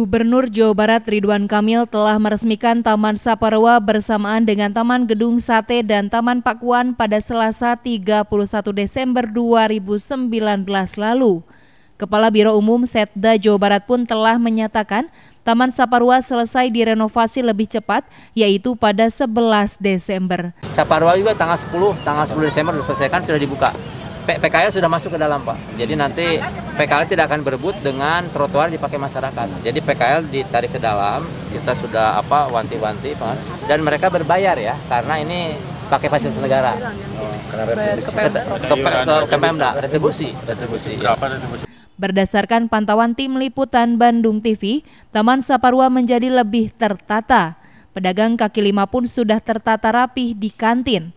Gubernur Jawa Barat Ridwan Kamil telah meresmikan Taman Saparwa bersamaan dengan Taman Gedung Sate dan Taman Pakuan pada Selasa 31 Desember 2019 lalu. Kepala Biro Umum Setda Jawa Barat pun telah menyatakan Taman Saparwa selesai direnovasi lebih cepat, yaitu pada 11 Desember. Saparwa juga tanggal 10, tanggal 10 Desember diselesaikan, sudah dibuka. PKL sudah masuk ke dalam Pak. Jadi nanti PKL tidak akan berebut dengan trotoar dipakai masyarakat. Jadi PKL ditarik ke dalam, kita sudah apa wanti-wanti Pak. Dan mereka berbayar ya karena ini pakai fasilitas negara. Oh, karena ke Pemda, retribusi, retribusi. Berapa retribusi? Berdasarkan pantauan tim liputan Bandung TV, Taman Saparwa menjadi lebih tertata. Pedagang kaki lima pun sudah tertata rapih di kantin.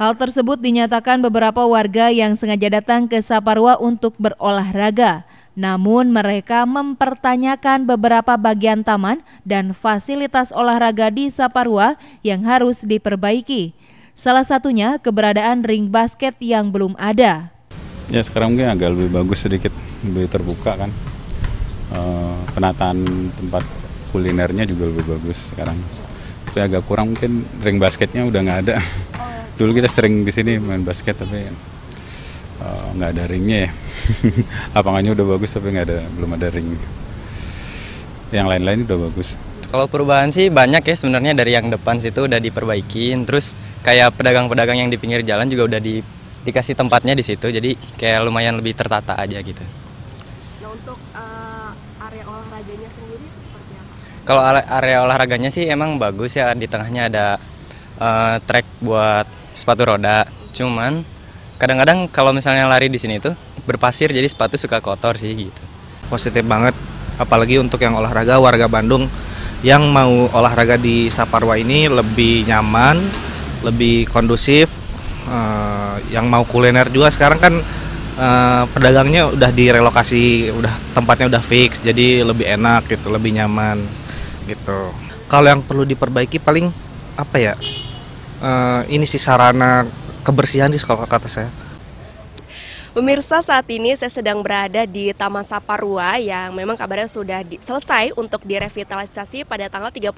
Hal tersebut dinyatakan beberapa warga yang sengaja datang ke Saparwa untuk berolahraga. Namun mereka mempertanyakan beberapa bagian taman dan fasilitas olahraga di Saparwa yang harus diperbaiki. Salah satunya keberadaan ring basket yang belum ada. Ya sekarang mungkin agak lebih bagus sedikit, lebih terbuka kan. E, penataan tempat kulinernya juga lebih bagus sekarang. Tapi agak kurang mungkin ring basketnya udah nggak ada. dulu kita sering di sini main basket tapi eh, nggak uh, ada ringnya ya lapangannya udah bagus tapi nggak ada belum ada ring yang lain-lain udah bagus kalau perubahan sih banyak ya sebenarnya dari yang depan situ udah diperbaikin terus kayak pedagang-pedagang yang di pinggir jalan juga udah di dikasih tempatnya di situ jadi kayak lumayan lebih tertata aja gitu nah untuk uh, area olahraganya sendiri itu seperti apa kalau area olahraganya sih emang bagus ya di tengahnya ada uh, track buat sepatu roda. Cuman kadang-kadang kalau misalnya lari di sini tuh berpasir jadi sepatu suka kotor sih gitu. Positif banget apalagi untuk yang olahraga warga Bandung yang mau olahraga di Saparwa ini lebih nyaman, lebih kondusif. Eh, yang mau kuliner juga sekarang kan uh, pedagangnya udah direlokasi, udah tempatnya udah fix, jadi lebih enak gitu, lebih nyaman gitu. Kalau yang perlu diperbaiki paling apa ya? uh, ini sih sarana kebersihan sih kalau kata saya. Pemirsa saat ini saya sedang berada di Taman Saparua yang memang kabarnya sudah di, selesai untuk direvitalisasi pada tanggal 31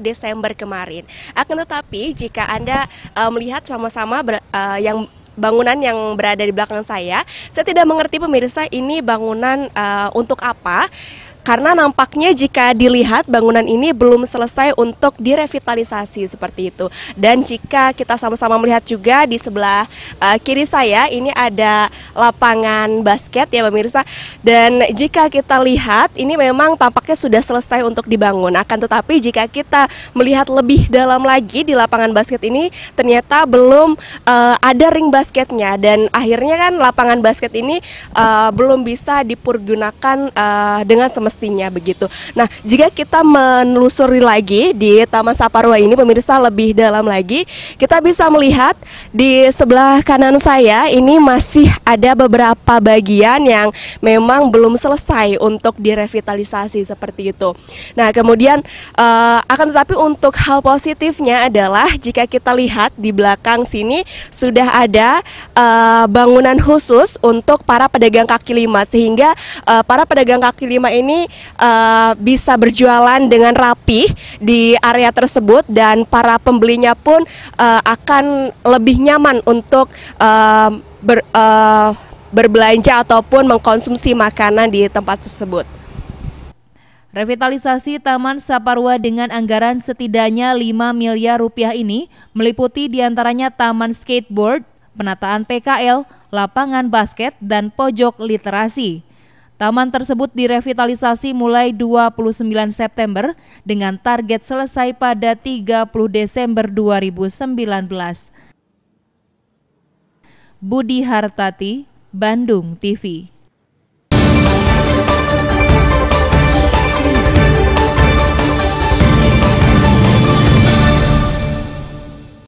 Desember kemarin. Akan tetapi jika Anda uh, melihat sama-sama uh, yang bangunan yang berada di belakang saya. Saya tidak mengerti pemirsa ini bangunan uh, untuk apa karena nampaknya jika dilihat bangunan ini belum selesai untuk direvitalisasi seperti itu. Dan jika kita sama-sama melihat juga di sebelah uh, kiri saya ini ada lapangan basket ya pemirsa. Dan jika kita lihat ini memang tampaknya sudah selesai untuk dibangun. Akan tetapi jika kita melihat lebih dalam lagi di lapangan basket ini ternyata belum uh, ada ring basketnya dan akhirnya kan lapangan basket ini uh, belum bisa dipergunakan uh, dengan semestinya pastinya begitu. Nah, jika kita menelusuri lagi di Taman Saparwa ini pemirsa lebih dalam lagi, kita bisa melihat di sebelah kanan saya ini masih ada beberapa bagian yang memang belum selesai untuk direvitalisasi seperti itu. Nah, kemudian uh, akan tetapi untuk hal positifnya adalah jika kita lihat di belakang sini sudah ada uh, bangunan khusus untuk para pedagang kaki lima sehingga uh, para pedagang kaki lima ini uh, bisa berjualan dengan rapi di area tersebut dan para pembelinya pun uh, akan lebih nyaman untuk uh, ber, uh, berbelanja ataupun mengkonsumsi makanan di tempat tersebut. Revitalisasi Taman Saparwa dengan anggaran setidaknya 5 miliar rupiah ini meliputi diantaranya taman skateboard, penataan PKL, lapangan basket, dan pojok literasi. Taman tersebut direvitalisasi mulai 29 September dengan target selesai pada 30 Desember 2019. Budi Hartati, Bandung TV